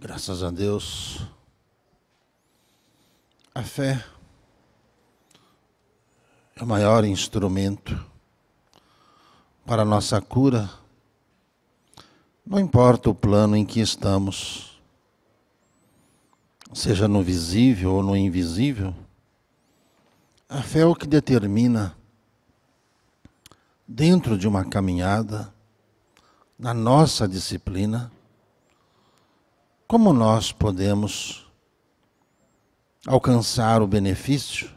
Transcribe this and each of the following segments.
Graças a Deus. A fé é o maior instrumento para a nossa cura. Não importa o plano em que estamos, seja no visível ou no invisível, a fé é o que determina, dentro de uma caminhada, na nossa disciplina, como nós podemos alcançar o benefício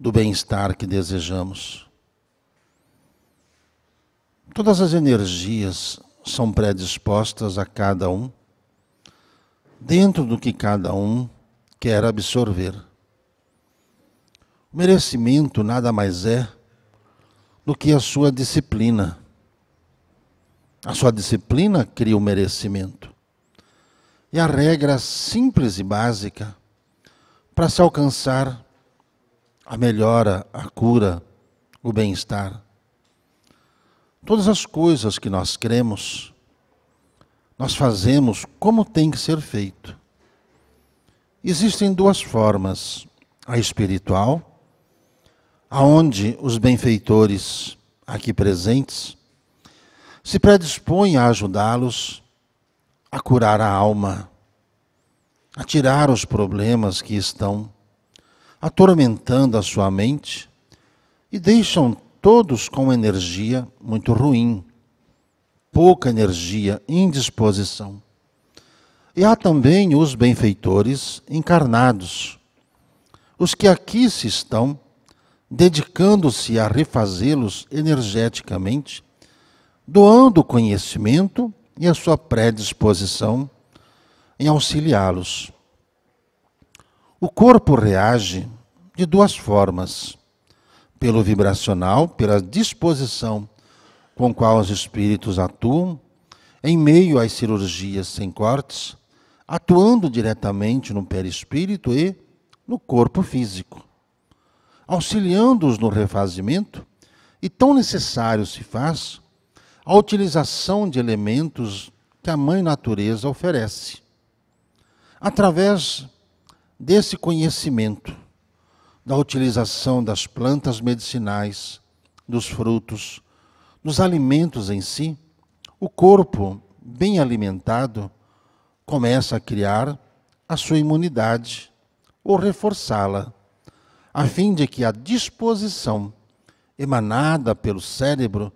do bem-estar que desejamos? Todas as energias são predispostas a cada um, dentro do que cada um quer absorver. O merecimento nada mais é do que a sua disciplina. A sua disciplina cria o merecimento e a regra simples e básica para se alcançar a melhora, a cura, o bem-estar. Todas as coisas que nós cremos, nós fazemos como tem que ser feito. Existem duas formas: a espiritual, aonde os benfeitores aqui presentes se predispõem a ajudá-los a curar a alma, a tirar os problemas que estão atormentando a sua mente e deixam todos com energia muito ruim, pouca energia, indisposição. E há também os benfeitores encarnados, os que aqui se estão dedicando-se a refazê-los energeticamente, doando conhecimento e a sua predisposição em auxiliá-los. O corpo reage de duas formas: pelo vibracional, pela disposição com qual os espíritos atuam em meio às cirurgias sem cortes, atuando diretamente no perispírito e no corpo físico, auxiliando-os no refazimento, e tão necessário se faz a utilização de elementos que a mãe natureza oferece. Através desse conhecimento, da utilização das plantas medicinais, dos frutos, dos alimentos em si, o corpo, bem alimentado, começa a criar a sua imunidade ou reforçá-la, a fim de que a disposição emanada pelo cérebro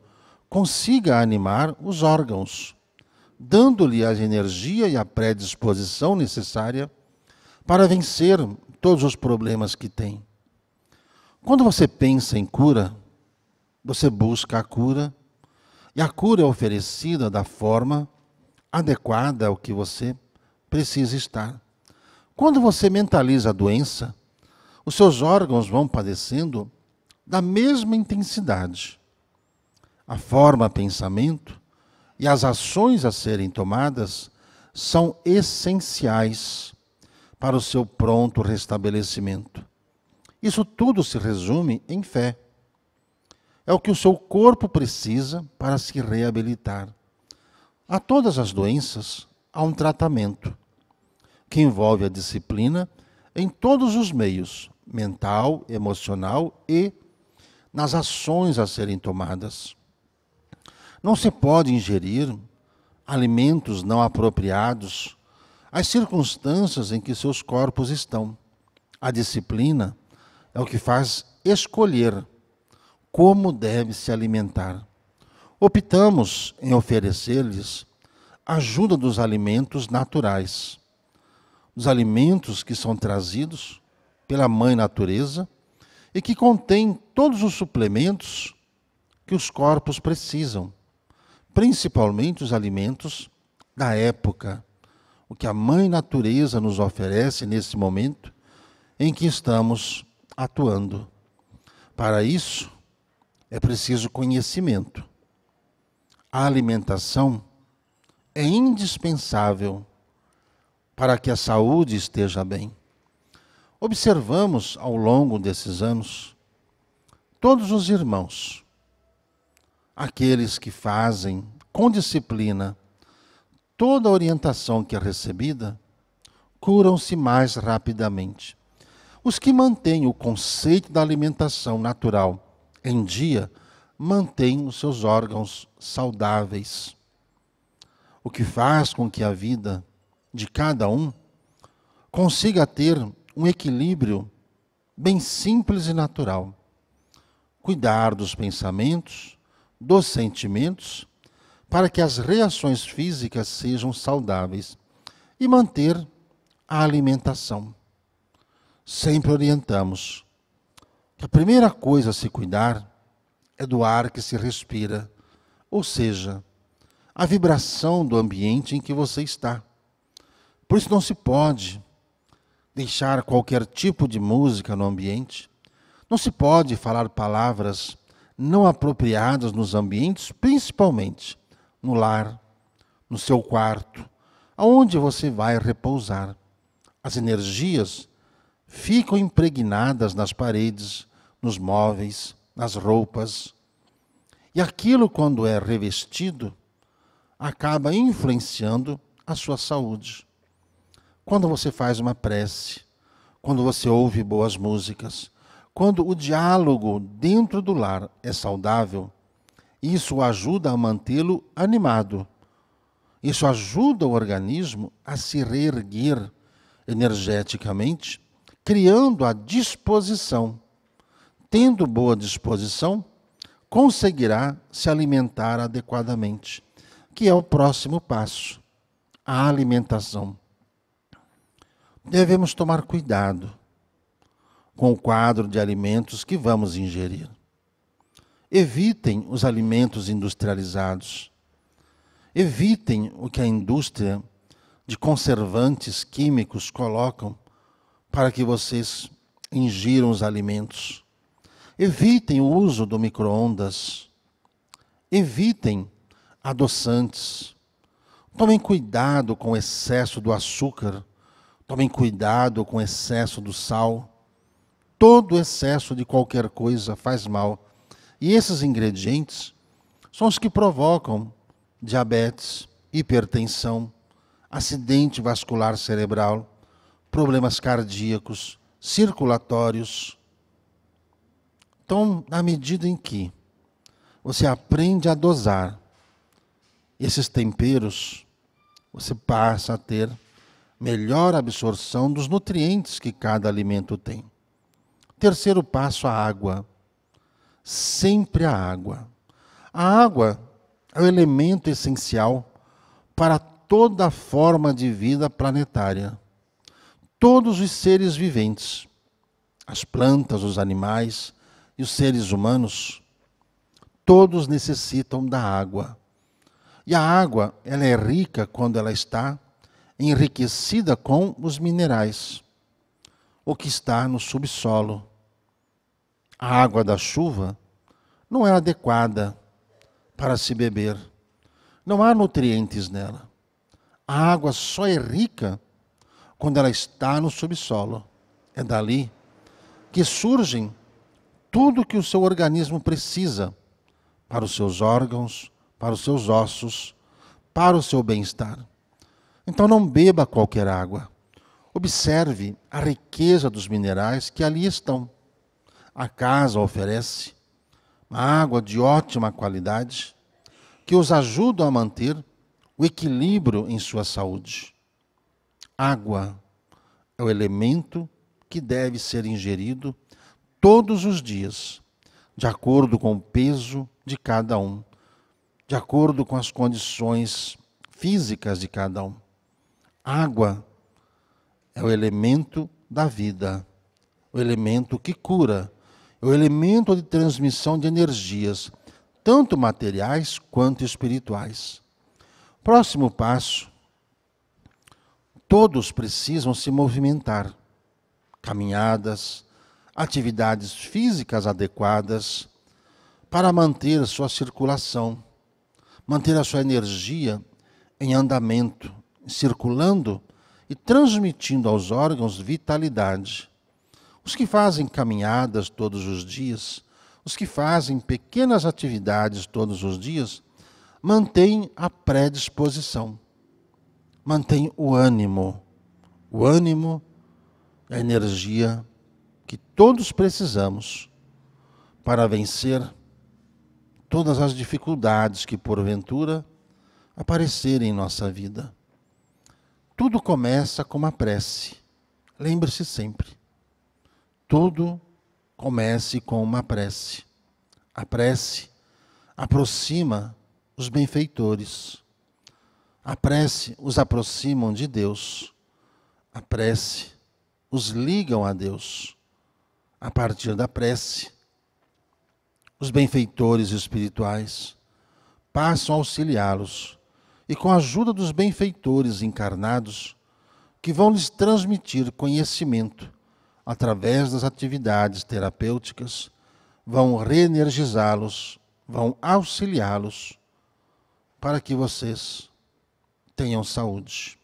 consiga animar os órgãos, dando-lhe a energia e a predisposição necessária para vencer todos os problemas que tem. Quando você pensa em cura, você busca a cura, e a cura é oferecida da forma adequada ao que você precisa estar. Quando você mentaliza a doença, os seus órgãos vão padecendo da mesma intensidade a forma pensamento e as ações a serem tomadas são essenciais para o seu pronto restabelecimento. Isso tudo se resume em fé. É o que o seu corpo precisa para se reabilitar. A todas as doenças há um tratamento, que envolve a disciplina em todos os meios mental, emocional e nas ações a serem tomadas. Não se pode ingerir alimentos não apropriados às circunstâncias em que seus corpos estão. A disciplina é o que faz escolher como deve se alimentar. Optamos em oferecer-lhes ajuda dos alimentos naturais, dos alimentos que são trazidos pela Mãe Natureza e que contêm todos os suplementos que os corpos precisam principalmente os alimentos da época, o que a mãe natureza nos oferece nesse momento em que estamos atuando. Para isso, é preciso conhecimento. A alimentação é indispensável para que a saúde esteja bem. Observamos ao longo desses anos todos os irmãos aqueles que fazem com disciplina toda a orientação que é recebida, curam-se mais rapidamente. Os que mantêm o conceito da alimentação natural em dia mantêm os seus órgãos saudáveis, o que faz com que a vida de cada um consiga ter um equilíbrio bem simples e natural. Cuidar dos pensamentos, dos sentimentos para que as reações físicas sejam saudáveis e manter a alimentação. Sempre orientamos que a primeira coisa a se cuidar é do ar que se respira, ou seja, a vibração do ambiente em que você está. Por isso não se pode deixar qualquer tipo de música no ambiente, não se pode falar palavras não apropriadas nos ambientes, principalmente no lar, no seu quarto, aonde você vai repousar. As energias ficam impregnadas nas paredes, nos móveis, nas roupas. E aquilo, quando é revestido, acaba influenciando a sua saúde. Quando você faz uma prece, quando você ouve boas músicas, quando o diálogo dentro do lar é saudável, isso ajuda a mantê-lo animado. Isso ajuda o organismo a se reerguer energeticamente, criando a disposição. Tendo boa disposição, conseguirá se alimentar adequadamente, que é o próximo passo, a alimentação. Devemos tomar cuidado com o quadro de alimentos que vamos ingerir. Evitem os alimentos industrializados. Evitem o que a indústria de conservantes químicos colocam para que vocês ingiram os alimentos. Evitem o uso do micro-ondas. Evitem adoçantes. Tomem cuidado com o excesso do açúcar. Tomem cuidado com o excesso do sal. Todo excesso de qualquer coisa faz mal. E esses ingredientes são os que provocam diabetes, hipertensão, acidente vascular cerebral, problemas cardíacos, circulatórios. Então, na medida em que você aprende a dosar esses temperos, você passa a ter melhor absorção dos nutrientes que cada alimento tem. Terceiro passo, a água. Sempre a água. A água é o elemento essencial para toda forma de vida planetária. Todos os seres viventes, as plantas, os animais e os seres humanos, todos necessitam da água. E a água, ela é rica quando ela está enriquecida com os minerais o que está no subsolo. A água da chuva não é adequada para se beber. Não há nutrientes nela. A água só é rica quando ela está no subsolo. É dali que surgem tudo o que o seu organismo precisa para os seus órgãos, para os seus ossos, para o seu bem-estar. Então não beba qualquer água. Observe a riqueza dos minerais que ali estão. A casa oferece uma água de ótima qualidade que os ajuda a manter o equilíbrio em sua saúde. Água é o elemento que deve ser ingerido todos os dias, de acordo com o peso de cada um, de acordo com as condições físicas de cada um. Água é o elemento da vida, o elemento que cura, é o elemento de transmissão de energias, tanto materiais quanto espirituais. Próximo passo: todos precisam se movimentar. Caminhadas, atividades físicas adequadas para manter a sua circulação, manter a sua energia em andamento, circulando e transmitindo aos órgãos vitalidade. Os que fazem caminhadas todos os dias, os que fazem pequenas atividades todos os dias, mantêm a predisposição, mantêm o ânimo. O ânimo, é a energia que todos precisamos para vencer todas as dificuldades que porventura aparecerem em nossa vida. Tudo começa com uma prece. Lembre-se sempre. Tudo comece com uma prece. A prece aproxima os benfeitores. A prece os aproximam de Deus. A prece os ligam a Deus. A partir da prece, os benfeitores espirituais passam a auxiliá-los e com a ajuda dos benfeitores encarnados, que vão lhes transmitir conhecimento através das atividades terapêuticas, vão reenergizá-los, vão auxiliá-los para que vocês tenham saúde.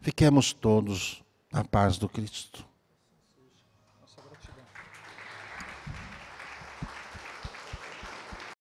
Fiquemos todos na paz do Cristo.